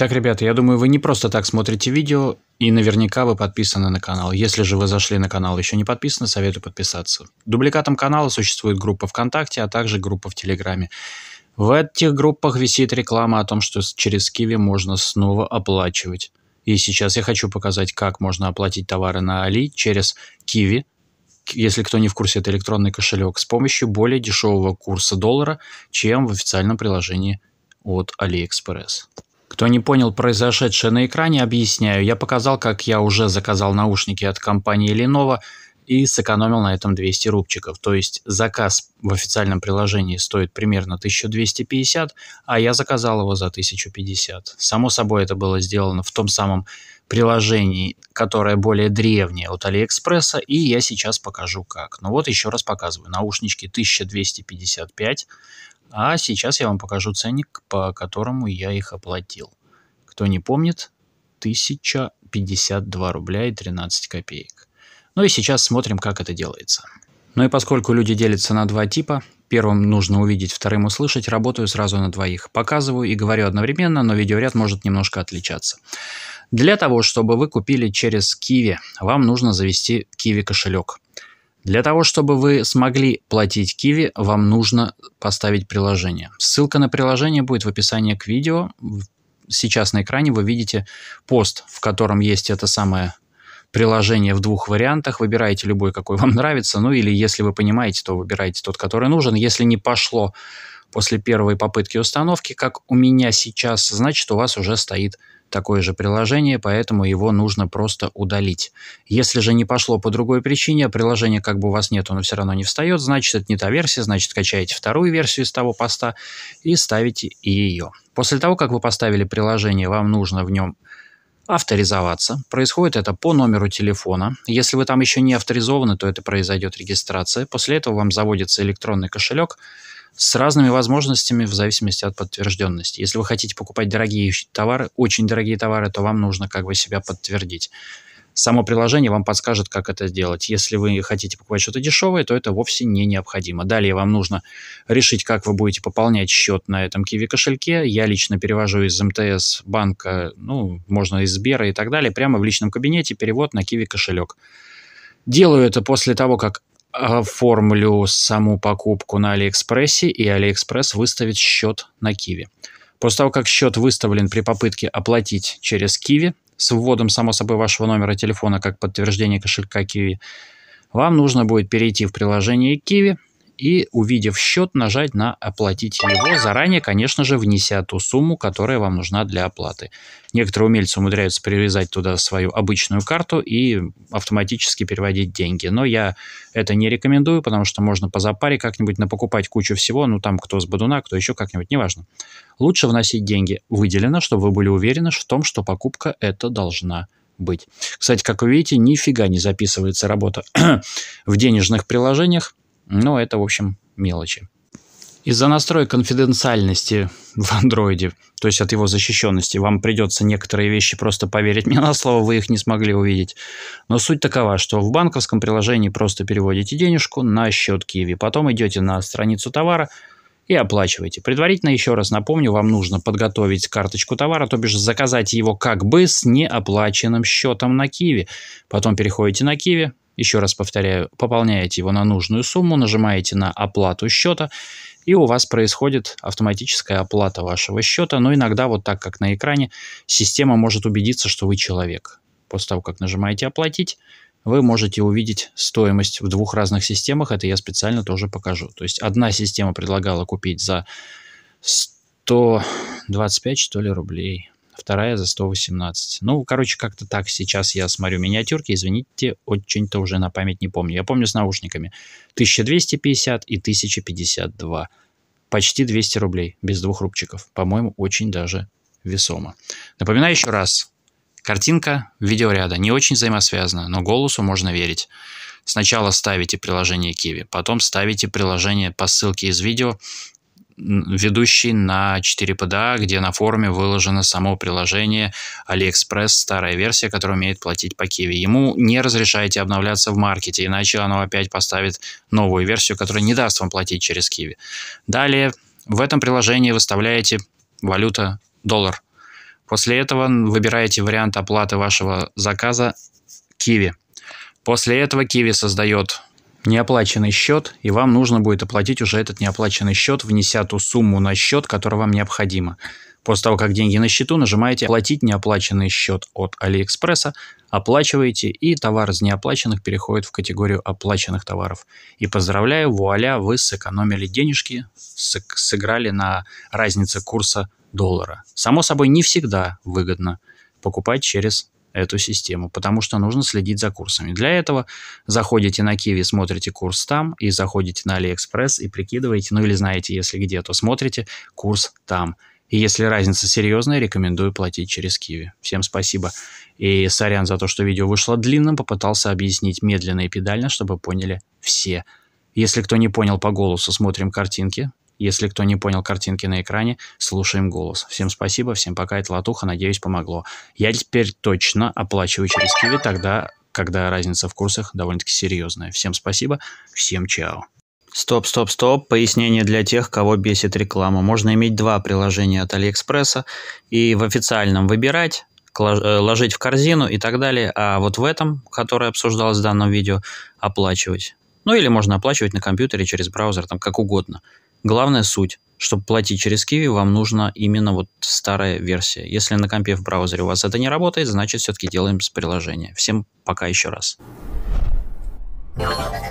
Итак, ребята, я думаю, вы не просто так смотрите видео, и наверняка вы подписаны на канал. Если же вы зашли на канал и еще не подписаны, советую подписаться. Дубликатом канала существует группа ВКонтакте, а также группа в Телеграме. В этих группах висит реклама о том, что через Киви можно снова оплачивать. И сейчас я хочу показать, как можно оплатить товары на Али через Киви, если кто не в курсе, это электронный кошелек, с помощью более дешевого курса доллара, чем в официальном приложении от AliExpress. Кто не понял произошедшее на экране, объясняю. Я показал, как я уже заказал наушники от компании Lenovo и сэкономил на этом 200 рубчиков. То есть заказ в официальном приложении стоит примерно 1250, а я заказал его за 1050. Само собой, это было сделано в том самом приложении, которое более древнее от Алиэкспресса, и я сейчас покажу как. Ну вот еще раз показываю. Наушнички 1255, а сейчас я вам покажу ценник, по которому я их оплатил. Кто не помнит, 1052 рубля и 13 копеек. Ну и сейчас смотрим, как это делается. Ну и поскольку люди делятся на два типа, первым нужно увидеть, вторым услышать, работаю сразу на двоих. Показываю и говорю одновременно, но видеоряд может немножко отличаться. Для того, чтобы вы купили через Kiwi, вам нужно завести Kiwi кошелек. Для того, чтобы вы смогли платить киви, вам нужно поставить приложение. Ссылка на приложение будет в описании к видео. Сейчас на экране вы видите пост, в котором есть это самое приложение в двух вариантах. Выбираете любой, какой вам нравится. Ну или если вы понимаете, то выбираете тот, который нужен. Если не пошло после первой попытки установки, как у меня сейчас, значит у вас уже стоит такое же приложение, поэтому его нужно просто удалить. Если же не пошло по другой причине, а приложение как бы у вас нет, оно все равно не встает, значит это не та версия, значит качаете вторую версию из того поста и ставите ее. После того, как вы поставили приложение, вам нужно в нем авторизоваться. Происходит это по номеру телефона. Если вы там еще не авторизованы, то это произойдет регистрация. После этого вам заводится электронный кошелек, с разными возможностями в зависимости от подтвержденности. Если вы хотите покупать дорогие товары, очень дорогие товары, то вам нужно как бы себя подтвердить. Само приложение вам подскажет, как это сделать. Если вы хотите покупать что-то дешевое, то это вовсе не необходимо. Далее вам нужно решить, как вы будете пополнять счет на этом Kiwi кошельке. Я лично перевожу из МТС банка, ну, можно из Сбера и так далее, прямо в личном кабинете перевод на Kiwi кошелек. Делаю это после того, как оформлю э, саму покупку на Алиэкспрессе, и Алиэкспресс выставит счет на Киви. После того, как счет выставлен при попытке оплатить через Киви, с вводом, само собой, вашего номера телефона как подтверждение кошелька Киви, вам нужно будет перейти в приложение Киви – и, увидев счет, нажать на «Оплатить его», заранее, конечно же, внеся ту сумму, которая вам нужна для оплаты. Некоторые умельцы умудряются привязать туда свою обычную карту и автоматически переводить деньги. Но я это не рекомендую, потому что можно по запаре как-нибудь напокупать кучу всего, ну там кто с Бадуна кто еще как-нибудь, неважно. Лучше вносить деньги выделено, чтобы вы были уверены в том, что покупка это должна быть. Кстати, как вы видите, нифига не записывается работа в денежных приложениях. Но ну, это, в общем, мелочи. Из-за настроек конфиденциальности в андроиде, то есть от его защищенности, вам придется некоторые вещи просто поверить мне на слово, вы их не смогли увидеть. Но суть такова, что в банковском приложении просто переводите денежку на счет Киви, потом идете на страницу товара и оплачиваете. Предварительно, еще раз напомню, вам нужно подготовить карточку товара, то бишь заказать его как бы с неоплаченным счетом на Киви. Потом переходите на Киви, еще раз повторяю, пополняете его на нужную сумму, нажимаете на оплату счета, и у вас происходит автоматическая оплата вашего счета. Но иногда вот так, как на экране, система может убедиться, что вы человек. После того, как нажимаете «Оплатить», вы можете увидеть стоимость в двух разных системах. Это я специально тоже покажу. То есть одна система предлагала купить за 125, что ли, рублей вторая за 118. Ну, короче, как-то так сейчас я смотрю миниатюрки, извините, очень-то уже на память не помню. Я помню с наушниками 1250 и 1052. Почти 200 рублей, без двух рубчиков. По-моему, очень даже весомо. Напоминаю еще раз, картинка видеоряда не очень взаимосвязана, но голосу можно верить. Сначала ставите приложение Kiwi, потом ставите приложение по ссылке из видео ведущий на 4PDA, где на форуме выложено само приложение AliExpress, старая версия, которая умеет платить по Киви. Ему не разрешайте обновляться в маркете, иначе оно опять поставит новую версию, которая не даст вам платить через Киви. Далее в этом приложении выставляете валюта доллар. После этого выбираете вариант оплаты вашего заказа Киви. После этого Киви создает неоплаченный счет, и вам нужно будет оплатить уже этот неоплаченный счет, внеся ту сумму на счет, которая вам необходима. После того, как деньги на счету, нажимаете «Оплатить неоплаченный счет от Алиэкспресса», оплачиваете, и товар из неоплаченных переходит в категорию оплаченных товаров. И поздравляю, вуаля, вы сэкономили денежки, сыграли на разнице курса доллара. Само собой, не всегда выгодно покупать через эту систему, потому что нужно следить за курсами. Для этого заходите на Kiwi, смотрите курс там, и заходите на AliExpress и прикидываете, ну или знаете, если где, то смотрите курс там. И если разница серьезная, рекомендую платить через Киви. Всем спасибо. И сорян за то, что видео вышло длинным, попытался объяснить медленно и педально, чтобы поняли все. Если кто не понял по голосу, смотрим картинки. Если кто не понял картинки на экране, слушаем голос. Всем спасибо, всем пока, это Латуха, надеюсь, помогло. Я теперь точно оплачиваю через Киви тогда, когда разница в курсах довольно-таки серьезная. Всем спасибо, всем чао. Стоп, стоп, стоп. Пояснение для тех, кого бесит реклама. Можно иметь два приложения от Алиэкспресса и в официальном выбирать, э, ложить в корзину и так далее, а вот в этом, которое обсуждалось в данном видео, оплачивать. Ну или можно оплачивать на компьютере через браузер, там как угодно. Главная суть, чтобы платить через Kiwi, вам нужна именно вот старая версия. Если на компе в браузере у вас это не работает, значит все-таки делаем с приложения. Всем пока еще раз. Yeah.